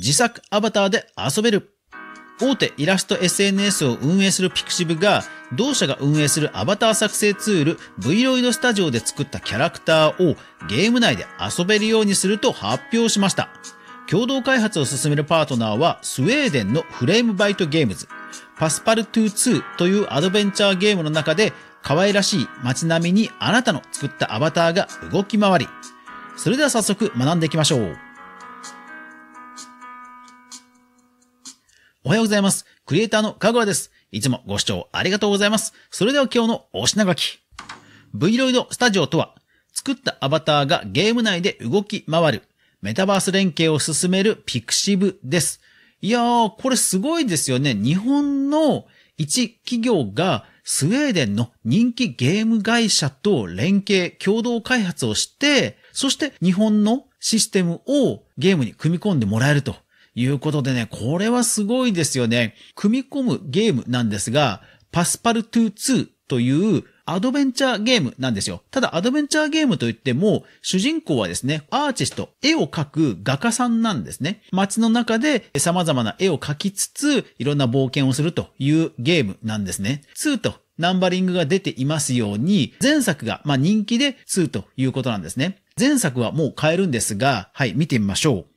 自作アバターで遊べる。大手イラスト SNS を運営するピクシブが、同社が運営するアバター作成ツール Vroid Studio で作ったキャラクターをゲーム内で遊べるようにすると発表しました。共同開発を進めるパートナーはスウェーデンのフレームバイトゲームズ。パスパルトゥー2というアドベンチャーゲームの中で可愛らしい街並みにあなたの作ったアバターが動き回り。それでは早速学んでいきましょう。おはようございます。クリエイターのかぐらです。いつもご視聴ありがとうございます。それでは今日のお品書き。Vloid スタジオとは、作ったアバターがゲーム内で動き回る、メタバース連携を進める Pixiv です。いやー、これすごいですよね。日本の一企業がスウェーデンの人気ゲーム会社と連携、共同開発をして、そして日本のシステムをゲームに組み込んでもらえるということでね、これはすごいですよね。組み込むゲームなんですが、パスパルトゥ2というアドベンチャーゲームなんですよ。ただアドベンチャーゲームといっても、主人公はですね、アーティスト、絵を描く画家さんなんですね。街の中で様々な絵を描きつつ、いろんな冒険をするというゲームなんですね。2とナンバリングが出ていますように、前作が、まあ、人気で2ということなんですね。前作はもう買えるんですが、はい、見てみましょう。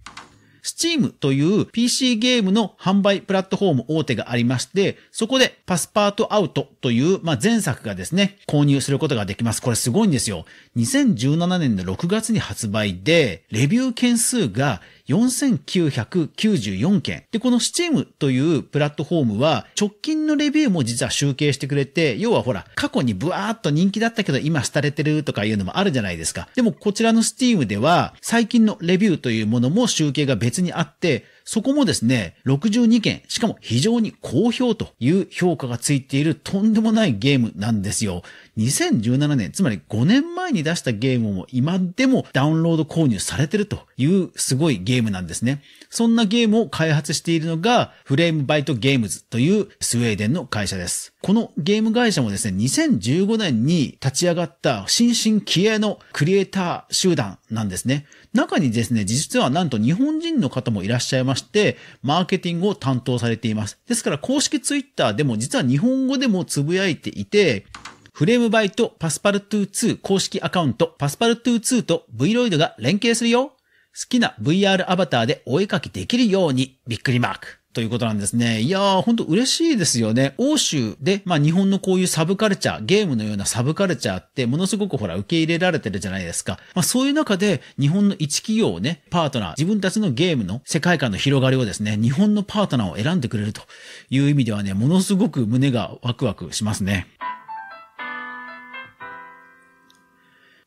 Steam という PC ゲームの販売プラットフォーム大手がありまして、そこでパスパートアウトという、まあ、前作がですね、購入することができます。これすごいんですよ。2017年の6月に発売で、レビュー件数が4994件。で、この Steam というプラットフォームは、直近のレビューも実は集計してくれて、要はほら、過去にブワーっと人気だったけど今廃れてるとかいうのもあるじゃないですか。でもこちらの Steam では、最近のレビューというものも集計が別にあって、そこもですね、62件、しかも非常に好評という評価がついているとんでもないゲームなんですよ。2017年、つまり5年前に出したゲームも今でもダウンロード購入されてるというすごいゲームなんですね。そんなゲームを開発しているのがフレームバイトゲームズというスウェーデンの会社です。このゲーム会社もですね、2015年に立ち上がった新進気鋭のクリエイター集団なんですね。中にですね、実はなんと日本人の方もいらっしゃいまして、マーケティングを担当されています。ですから公式ツイッターでも実は日本語でもつぶやいていて、フレームバイトパスパルトゥー2公式アカウントパスパルトゥー2と v ロイドが連携するよ好きな VR アバターでお絵かきできるようにびっくりマーク。ということなんですね。いやー、ほんと嬉しいですよね。欧州で、まあ日本のこういうサブカルチャー、ゲームのようなサブカルチャーってものすごくほら受け入れられてるじゃないですか。まあそういう中で日本の一企業をね、パートナー、自分たちのゲームの世界観の広がりをですね、日本のパートナーを選んでくれるという意味ではね、ものすごく胸がワクワクしますね。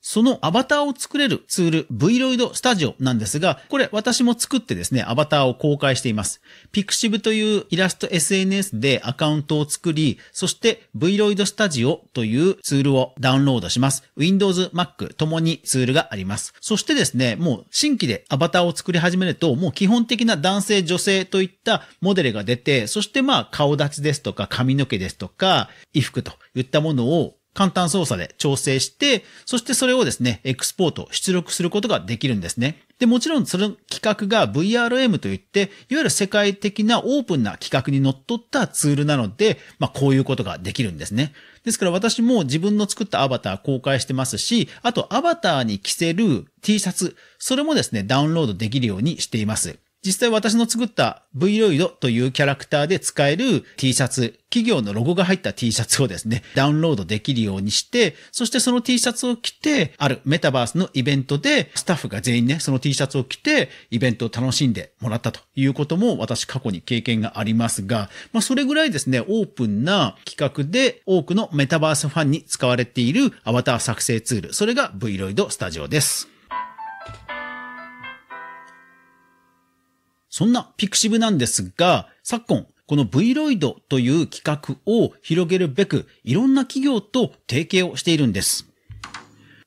そのアバターを作れるツール、Vloid Studio なんですが、これ私も作ってですね、アバターを公開しています。Pixiv というイラスト SNS でアカウントを作り、そして Vloid Studio というツールをダウンロードします。Windows、Mac ともにツールがあります。そしてですね、もう新規でアバターを作り始めると、もう基本的な男性、女性といったモデルが出て、そしてまあ顔立ちですとか髪の毛ですとか衣服といったものを簡単操作で調整して、そしてそれをですね、エクスポート、出力することができるんですね。で、もちろんその企画が VRM といって、いわゆる世界的なオープンな企画にのっとったツールなので、まあこういうことができるんですね。ですから私も自分の作ったアバター公開してますし、あとアバターに着せる T シャツ、それもですね、ダウンロードできるようにしています。実際私の作った V ロイドというキャラクターで使える T シャツ、企業のロゴが入った T シャツをですね、ダウンロードできるようにして、そしてその T シャツを着て、あるメタバースのイベントで、スタッフが全員ね、その T シャツを着て、イベントを楽しんでもらったということも私過去に経験がありますが、まあそれぐらいですね、オープンな企画で多くのメタバースファンに使われているアバター作成ツール、それが V ロイドスタジオです。そんなピクシブなんですが、昨今、この v ロイドという企画を広げるべく、いろんな企業と提携をしているんです。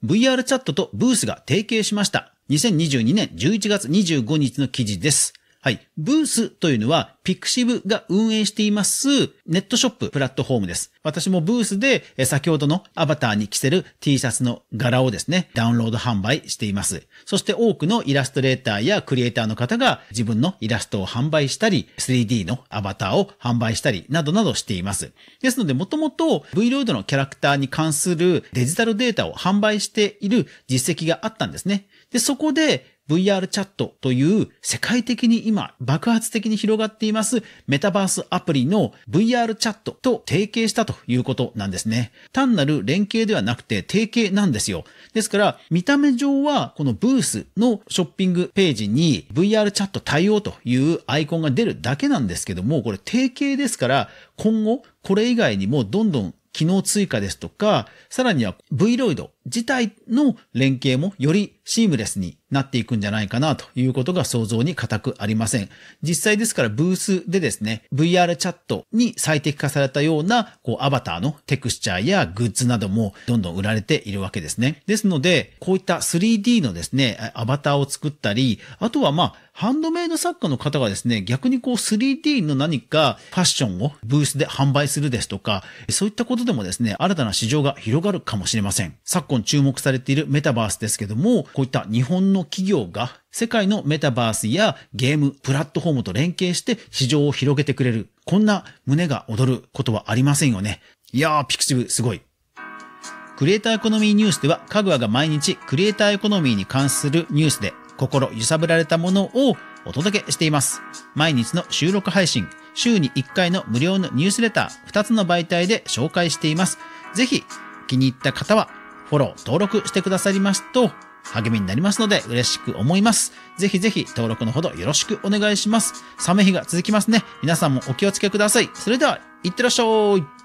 VR チャットとブースが提携しました。2022年11月25日の記事です。はい。ブースというのはピクシブが運営していますネットショッププラットフォームです。私もブースで先ほどのアバターに着せる T シャツの柄をですね、ダウンロード販売しています。そして多くのイラストレーターやクリエイターの方が自分のイラストを販売したり、3D のアバターを販売したりなどなどしています。ですので、もともと v ロ o i d のキャラクターに関するデジタルデータを販売している実績があったんですね。で、そこで VR チャットという世界的に今爆発的に広がっていますますメタバースアプリの VR チャットと提携したということなんですね。単なる連携ではなくて提携なんですよ。ですから、見た目上はこのブースのショッピングページに VR チャット対応というアイコンが出るだけなんですけども、これ提携ですから、今後これ以外にもどんどん機能追加ですとか、さらには Vloid 自体の連携もよりシームレスになっていくんじゃないかなということが想像に固くありません。実際ですからブースでですね、VR チャットに最適化されたようなこうアバターのテクスチャーやグッズなどもどんどん売られているわけですね。ですので、こういった 3D のですね、アバターを作ったり、あとはまあ、ハンドメイド作家の方がですね、逆にこう 3D の何かファッションをブースで販売するですとか、そういったことでもですね、新たな市場が広がるかもしれません。昨今ん注目されているメタバースですけども、こういった日本の企業が世界のメタバースやゲーム、プラットフォームと連携して市場を広げてくれる。こんな胸が躍ることはありませんよね。いやー、ピクシブすごい。クリエイターエコノミーニュースでは、かぐわが毎日クリエイターエコノミーに関するニュースで心揺さぶられたものをお届けしています。毎日の収録配信、週に1回の無料のニュースレター、2つの媒体で紹介しています。ぜひ、気に入った方はフォロー、登録してくださりますと、励みになりますので嬉しく思います。ぜひぜひ登録のほどよろしくお願いします。寒い日が続きますね。皆さんもお気をつけください。それでは、いってらっしゃい。